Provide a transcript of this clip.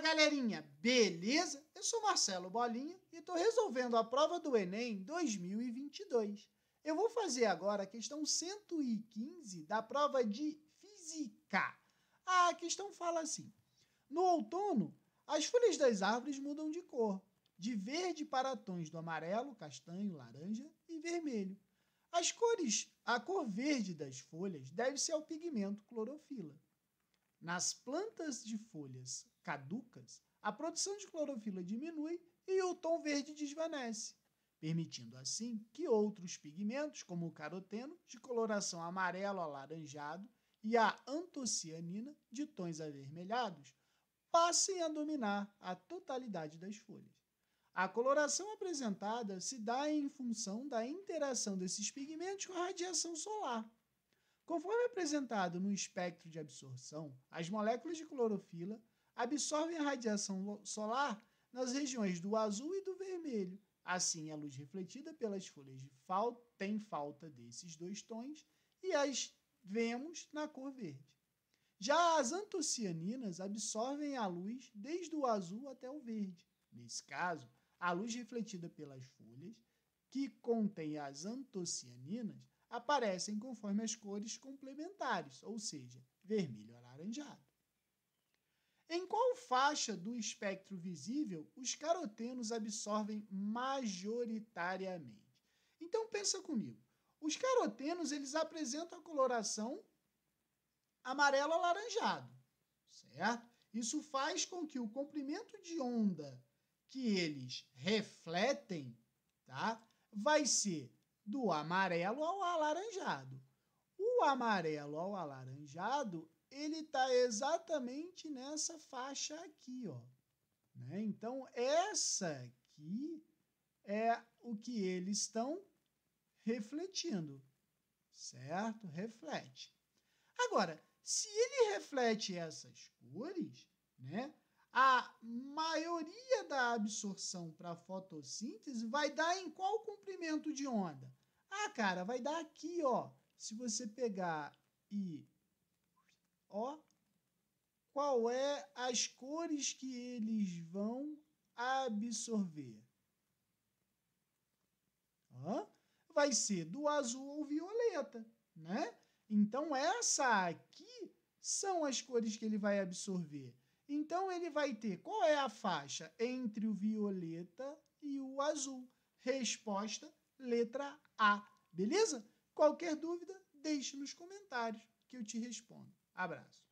Fala galerinha, beleza? Eu sou Marcelo Bolinha e estou resolvendo a prova do Enem 2022. Eu vou fazer agora a questão 115 da prova de Física. A questão fala assim: No outono, as folhas das árvores mudam de cor, de verde para tons do amarelo, castanho, laranja e vermelho. As cores, a cor verde das folhas deve-se ao pigmento clorofila. Nas plantas de folhas caducas, a produção de clorofila diminui e o tom verde desvanece, permitindo assim que outros pigmentos, como o caroteno, de coloração amarelo alaranjado, e a antocianina, de tons avermelhados, passem a dominar a totalidade das folhas. A coloração apresentada se dá em função da interação desses pigmentos com a radiação solar, Conforme apresentado no espectro de absorção, as moléculas de clorofila absorvem a radiação solar nas regiões do azul e do vermelho. Assim, a luz refletida pelas folhas fal tem falta desses dois tons e as vemos na cor verde. Já as antocianinas absorvem a luz desde o azul até o verde. Nesse caso, a luz refletida pelas folhas, que contém as antocianinas, aparecem conforme as cores complementares, ou seja, vermelho alaranjado. Em qual faixa do espectro visível os carotenos absorvem majoritariamente? Então pensa comigo. Os carotenos eles apresentam a coloração amarelo alaranjado, certo? Isso faz com que o comprimento de onda que eles refletem, tá? Vai ser do amarelo ao alaranjado. O amarelo ao alaranjado, ele está exatamente nessa faixa aqui, ó. Né? Então, essa aqui é o que eles estão refletindo, certo? Reflete. Agora, se ele reflete essas cores, né? a maioria da absorção para fotossíntese vai dar em qual comprimento de onda? Ah, cara, vai dar aqui, ó. Se você pegar e ó, qual é as cores que eles vão absorver? Ó, vai ser do azul ou violeta, né? Então essa aqui são as cores que ele vai absorver. Então ele vai ter qual é a faixa entre o violeta e o azul? Resposta: letra A. Beleza? Qualquer dúvida, deixe nos comentários que eu te respondo. Abraço.